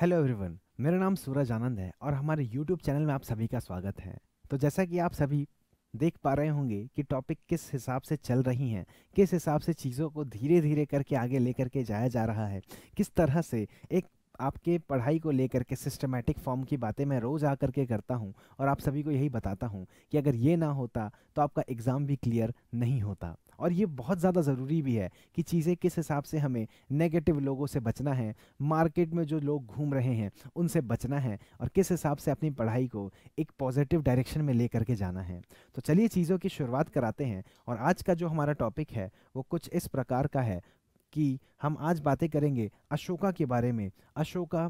hello everyone मेरा नाम सूरज आनंद है और हमारे यूट्यूब चैनल में आप सभी का स्वागत है तो जैसा कि आप सभी देख पा रहे होंगे कि टॉपिक किस हिसाब से चल रही हैं किस हिसाब से चीज़ों को धीरे धीरे करके आगे लेकर के जाया जा रहा है किस तरह से एक आपके पढ़ाई को लेकर के सिस्टमेटिक फॉर्म की बातें मैं रोज़ आ करके करता हूँ और आप सभी को यही बताता हूँ कि अगर ये ना होता तो आपका एग्ज़ाम भी क्लियर नहीं होता और ये बहुत ज़्यादा ज़रूरी भी है कि चीज़ें किस हिसाब से हमें नेगेटिव लोगों से बचना है मार्केट में जो लोग घूम रहे हैं उनसे बचना है और किस हिसाब से अपनी पढ़ाई को एक पॉजिटिव डायरेक्शन में ले करके जाना है तो चलिए चीज़ों की शुरुआत कराते हैं और आज का जो हमारा टॉपिक है वो कुछ इस प्रकार का है कि हम आज बातें करेंगे अशोका के बारे में अशोका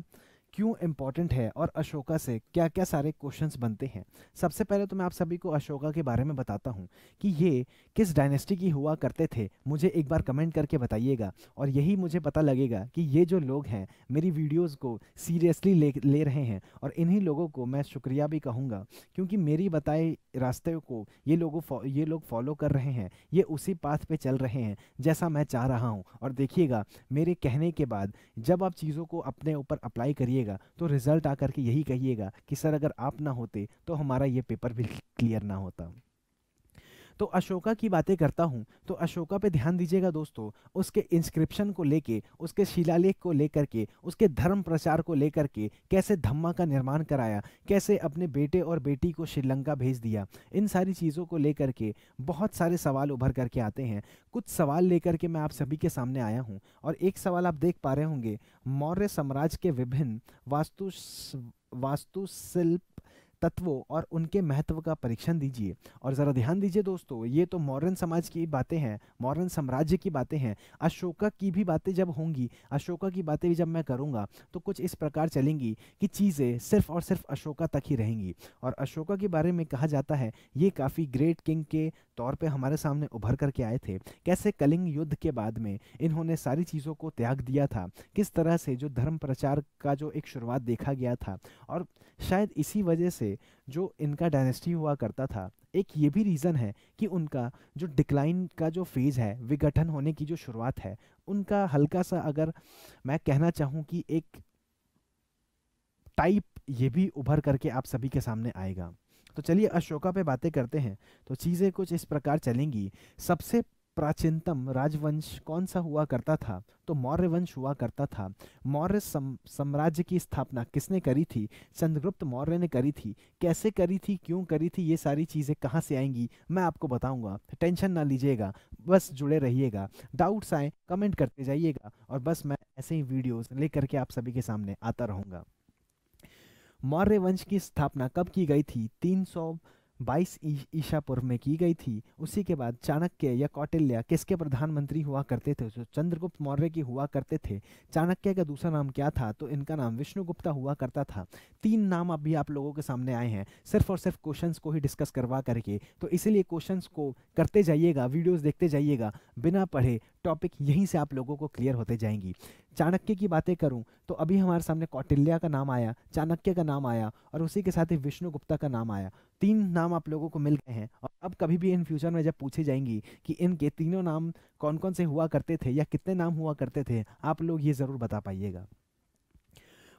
क्यों इम्पॉर्टेंट है और अशोका से क्या क्या सारे क्वेश्चंस बनते हैं सबसे पहले तो मैं आप सभी को अशोका के बारे में बताता हूँ कि ये किस डायनेस्टी की हुआ करते थे मुझे एक बार कमेंट करके बताइएगा और यही मुझे पता लगेगा कि ये जो लोग हैं मेरी वीडियोस को सीरियसली ले ले रहे हैं और इन्हीं लोगों को मैं शुक्रिया भी कहूँगा क्योंकि मेरी बताए रास्ते को ये लोगों ये लोग फॉलो कर रहे हैं ये उसी पाथ पर चल रहे हैं जैसा मैं चाह रहा हूँ और देखिएगा मेरे कहने के बाद जब आप चीज़ों को अपने ऊपर अप्लाई करिए कहिएगा तो रिज़ल्ट आकर के यही कहिएगा कि सर अगर आप ना होते तो हमारा ये पेपर भी क्लियर ना होता तो अशोका की बातें करता हूँ तो अशोका पे ध्यान दीजिएगा दोस्तों उसके इंस्क्रिप्शन को लेके उसके शिलालेख को लेकर के उसके धर्म प्रचार को लेकर के कैसे धम्मा का निर्माण कराया कैसे अपने बेटे और बेटी को श्रीलंका भेज दिया इन सारी चीज़ों को लेकर के बहुत सारे सवाल उभर करके आते हैं कुछ सवाल लेकर के मैं आप सभी के सामने आया हूँ और एक सवाल आप देख पा रहे होंगे मौर्य साम्राज्य के विभिन्न वास्तु वास्तुशिल्प तत्वों और उनके महत्व का परीक्षण दीजिए और ज़रा ध्यान दीजिए दोस्तों ये तो मॉडर्न समाज की बातें हैं मॉडर्न साम्राज्य की बातें हैं अशोका की भी बातें जब होंगी अशोका की बातें भी जब मैं करूँगा तो कुछ इस प्रकार चलेंगी कि चीज़ें सिर्फ और सिर्फ अशोका तक ही रहेंगी और अशोका के बारे में कहा जाता है ये काफ़ी ग्रेट किंग के तौर पर हमारे सामने उभर करके आए थे कैसे कलिंग युद्ध के बाद में इन्होंने सारी चीज़ों को त्याग दिया था किस तरह से जो धर्म प्रचार का जो एक शुरुआत देखा गया था और शायद इसी वजह से से जो इनका डायनेस्टी हुआ करता था एक ये भी रीज़न है कि उनका जो डिक्लाइन का जो फेज़ है विघटन होने की जो शुरुआत है उनका हल्का सा अगर मैं कहना चाहूँ कि एक टाइप ये भी उभर करके आप सभी के सामने आएगा तो चलिए अशोका पे बातें करते हैं तो चीज़ें कुछ इस प्रकार चलेंगी सबसे प्राचीनतम राजवंश कौन सा हुआ करता था तो मौर्य वंश हुआ करता था मौर्य सम, साम्राज्य की स्थापना किसने करी थी चंद्रगुप्त मौर्य ने करी थी कैसे करी थी क्यों करी थी ये सारी चीज़ें कहाँ से आएंगी मैं आपको बताऊंगा टेंशन ना लीजिएगा बस जुड़े रहिएगा डाउट्स आए कमेंट करते जाइएगा और बस मैं ऐसे ही वीडियोज़ ले करके आप सभी के सामने आता रहूँगा मौर्य वंश की स्थापना कब की गई थी तीन बाईस ईशा पूर्व में की गई थी उसी के बाद चाणक्य या कौटिल्य किसके प्रधानमंत्री हुआ करते थे जो चंद्रगुप्त मौर्य की हुआ करते थे चाणक्य का दूसरा नाम क्या था तो इनका नाम विष्णुगुप्ता हुआ करता था तीन नाम अभी आप लोगों के सामने आए हैं सिर्फ और सिर्फ क्वेश्चन को ही डिस्कस करवा करके तो इसीलिए क्वेश्चन को करते जाइएगा वीडियोज़ देखते जाइएगा बिना पढ़े टॉपिक यहीं से आप लोगों को क्लियर होते जाएंगी चाणक्य की बातें करूं तो अभी हमारे सामने कौटिल्या का नाम आया चाणक्य का नाम आया और उसी के साथ ही विष्णु गुप्ता का नाम आया तीन नाम आप लोगों को मिल गए हैं और अब कभी भी इन फ्यूचर में जब पूछे जाएंगी कि इनके तीनों नाम कौन कौन से हुआ करते थे या कितने नाम हुआ करते थे आप लोग ये ज़रूर बता पाइएगा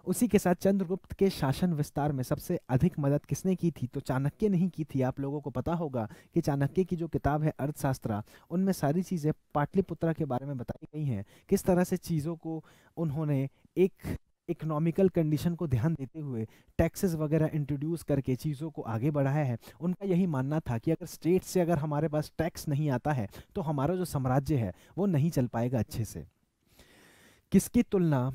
उसी के साथ चंद्रगुप्त के शासन विस्तार में सबसे अधिक मदद किसने की थी तो चाणक्य ने ही की थी आप लोगों को पता होगा कि चाणक्य की जो किताब है अर्थशास्त्र उनमें सारी चीज़ें पाटलिपुत्रा के बारे में बताई गई हैं किस तरह से चीज़ों को उन्होंने एक इकोनॉमिकल कंडीशन को ध्यान देते हुए टैक्सेस वगैरह इंट्रोड्यूस करके चीज़ों को आगे बढ़ाया है उनका यही मानना था कि अगर स्टेट से अगर हमारे पास टैक्स नहीं आता है तो हमारा जो साम्राज्य है वो नहीं चल पाएगा अच्छे से किसकी तुलना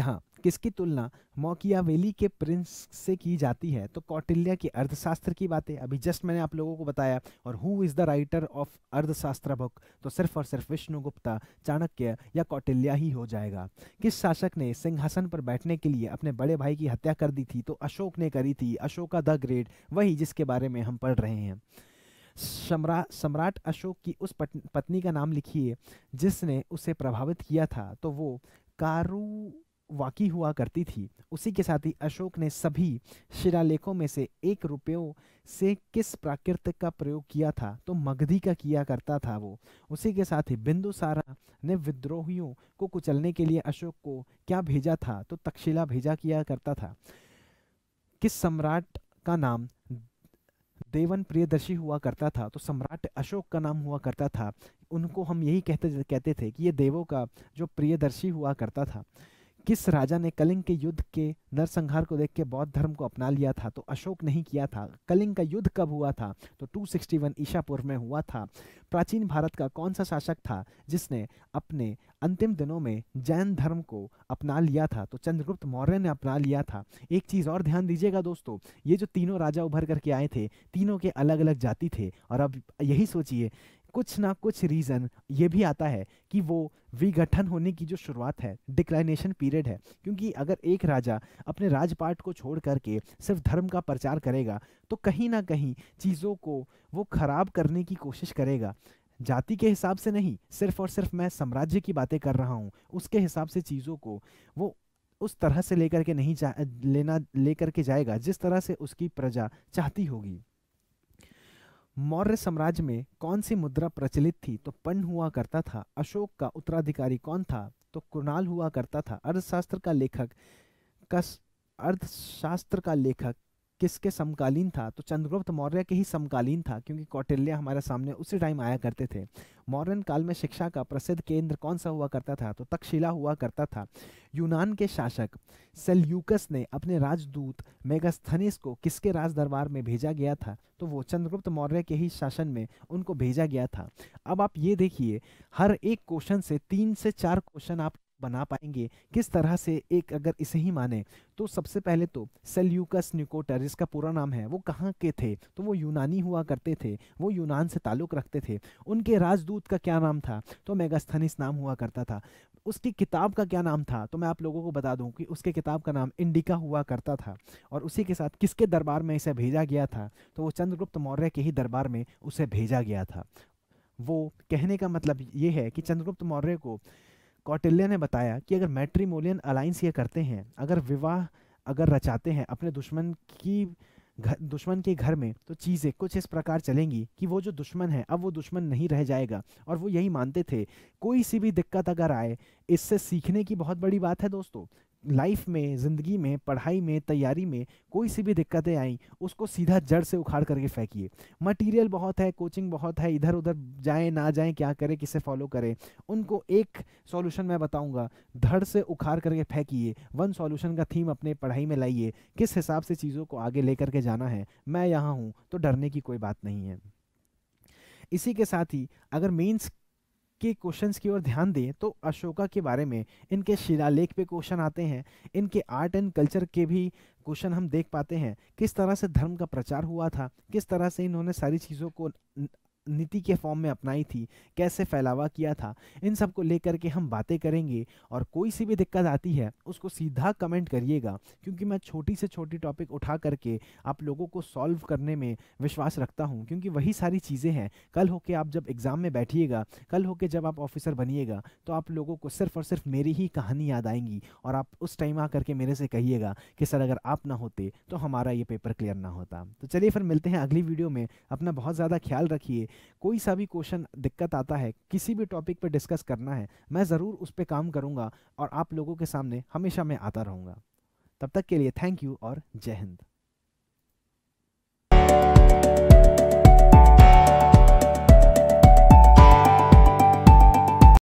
हाँ किसकी तुलना मौकियावेली के प्रिंस से की जाती है तो कौटिल्या की अर्थशास्त्र की बातें अभी जस्ट मैंने आप लोगों को बताया और who is the writer of Arthashastra book तो सिर्फ और सिर्फ विष्णुगुप्ता चाणक्य या कौटिल्या ही हो जाएगा किस शासक ने सिंहासन पर बैठने के लिए अपने बड़े भाई की हत्या कर दी थी तो अशोक ने करी थी अशोका द ग्रेट वही जिसके बारे में हम पढ़ रहे हैं सम्राट सम्राट अशोक की उस पत्नी का नाम लिखिए जिसने उसे प्रभावित किया था तो वो कारू वाकी हुआ करती थी उसी के साथ ही अशोक ने सभी शिलालेखों में से एक रुपयों से किस प्राकृतिक का प्रयोग किया था तो मगधी का किया करता था वो उसी के साथ ही बिंदुसारा ने विद्रोहियों को कुचलने के लिए अशोक को क्या भेजा था तो तक्षशिला भेजा किया करता था किस सम्राट का नाम देवन प्रियदर्शी हुआ करता था तो सम्राट अशोक का नाम हुआ करता था उनको हम यही कहते कहते थे कि ये देवों का जो प्रियदर्शी हुआ करता था किस राजा ने कलिंग के युद्ध के नरसंहार को देख के बौद्ध धर्म को अपना लिया था तो अशोक नहीं किया था कलिंग का युद्ध कब हुआ था तो 261 वन पूर्व में हुआ था प्राचीन भारत का कौन सा शासक था जिसने अपने अंतिम दिनों में जैन धर्म को अपना लिया था तो चंद्रगुप्त मौर्य ने अपना लिया था एक चीज़ और ध्यान दीजिएगा दोस्तों ये जो तीनों राजा उभर करके आए थे तीनों के अलग अलग जाति थे और अब यही सोचिए कुछ ना कुछ रीज़न ये भी आता है कि वो विघटन होने की जो शुरुआत है डिक्लाइनेशन पीरियड है क्योंकि अगर एक राजा अपने राजपाट को छोड़ करके सिर्फ धर्म का प्रचार करेगा तो कहीं ना कहीं चीज़ों को वो ख़राब करने की कोशिश करेगा जाति के हिसाब से नहीं सिर्फ और सिर्फ मैं साम्राज्य की बातें कर रहा हूँ उसके हिसाब से चीज़ों को वो उस तरह से लेकर के नहीं जा लेना लेकर के जाएगा जिस तरह से उसकी प्रजा चाहती होगी मौर्य साम्राज्य में कौन सी मुद्रा प्रचलित थी तो पन हुआ करता था अशोक का उत्तराधिकारी कौन था तो कुणाल हुआ करता था अर्थशास्त्र का लेखक कस अर्थशास्त्र का लेखक किसके समकालीन था तो चंद्रगुप्त मौर्य के ही समकालीन था क्योंकि कौटिल्य हमारे सामने उसी टाइम आया करते थे मौर्यन काल में शिक्षा का प्रसिद्ध केंद्र कौन सा हुआ करता था तो तक्षशिला हुआ करता था यूनान के शासक सेल्यूकस ने अपने राजदूत मेगास्थनिस को किसके राज दरबार में भेजा गया था तो वो चंद्रगुप्त मौर्य के ही शासन में उनको भेजा गया था अब आप ये देखिए हर एक क्वेश्चन से तीन से चार क्वेश्चन आप बना पाएंगे किस तरह से एक अगर इसे ही माने तो सबसे पहले तो सेल्यूकस निकोटर जिसका पूरा नाम है वो कहाँ के थे तो वो यूनानी हुआ करते थे वो यूनान से ताल्लुक़ रखते थे उनके राजदूत का क्या नाम था तो मेगास्थनिस नाम हुआ करता था उसकी किताब का क्या नाम था तो मैं आप लोगों को बता दूं कि उसके किताब का नाम इंडिका हुआ करता था और उसी के साथ किसके दरबार में इसे भेजा गया था तो वो चंद्रगुप्त मौर्य के ही दरबार में उसे भेजा गया था वो कहने का मतलब ये है कि चंद्रगुप्त मौर्य को कौटिल्य ने बताया कि अगर मैट्रीमोलियन अलाइंस ये करते हैं अगर विवाह अगर रचाते हैं अपने दुश्मन की घर दुश्मन के घर में तो चीज़ें कुछ इस प्रकार चलेंगी कि वो जो दुश्मन है अब वो दुश्मन नहीं रह जाएगा और वो यही मानते थे कोई सी भी दिक्कत अगर आए इससे सीखने की बहुत बड़ी बात है दोस्तों लाइफ में ज़िंदगी में पढ़ाई में तैयारी में कोई सी भी दिक्कतें आई उसको सीधा जड़ से उखाड़ करके फेंकिए मटेरियल बहुत है कोचिंग बहुत है इधर उधर जाएं ना जाएं क्या करें किसे फॉलो करें उनको एक सॉल्यूशन मैं बताऊंगा धड़ से उखाड़ करके फेंकिए वन सॉल्यूशन का थीम अपने पढ़ाई में लाइए किस हिसाब से चीज़ों को आगे ले करके जाना है मैं यहाँ हूँ तो डरने की कोई बात नहीं है इसी के साथ ही अगर मेंस के क्वेश्चंस की ओर ध्यान दें तो अशोका के बारे में इनके शिलालेख पे क्वेश्चन आते हैं इनके आर्ट एंड कल्चर के भी क्वेश्चन हम देख पाते हैं किस तरह से धर्म का प्रचार हुआ था किस तरह से इन्होंने सारी चीज़ों को नीति के फॉर्म में अपनाई थी कैसे फैलावा किया था इन सब को लेकर के हम बातें करेंगे और कोई सी भी दिक्कत आती है उसको सीधा कमेंट करिएगा क्योंकि मैं छोटी से छोटी टॉपिक उठा करके आप लोगों को सॉल्व करने में विश्वास रखता हूँ क्योंकि वही सारी चीज़ें हैं कल होके आप जब एग्ज़ाम में बैठिएगा कल होके जब आप ऑफिसर बनिएगा तो आप लोगों को सिर्फ और सिर्फ मेरी ही कहानी याद आएंगी और आप उस टाइम आ करके मेरे से कहिएगा कि सर अगर आप ना होते तो हमारा ये पेपर क्लियर ना होता तो चलिए फिर मिलते हैं अगली वीडियो में अपना बहुत ज़्यादा ख्याल रखिए कोई सा भी क्वेश्चन दिक्कत आता है किसी भी टॉपिक पर डिस्कस करना है मैं ज़रूर उस पर काम करूँगा और आप लोगों के सामने हमेशा मैं आता रहूँगा तब तक के लिए थैंक यू और जय हिंद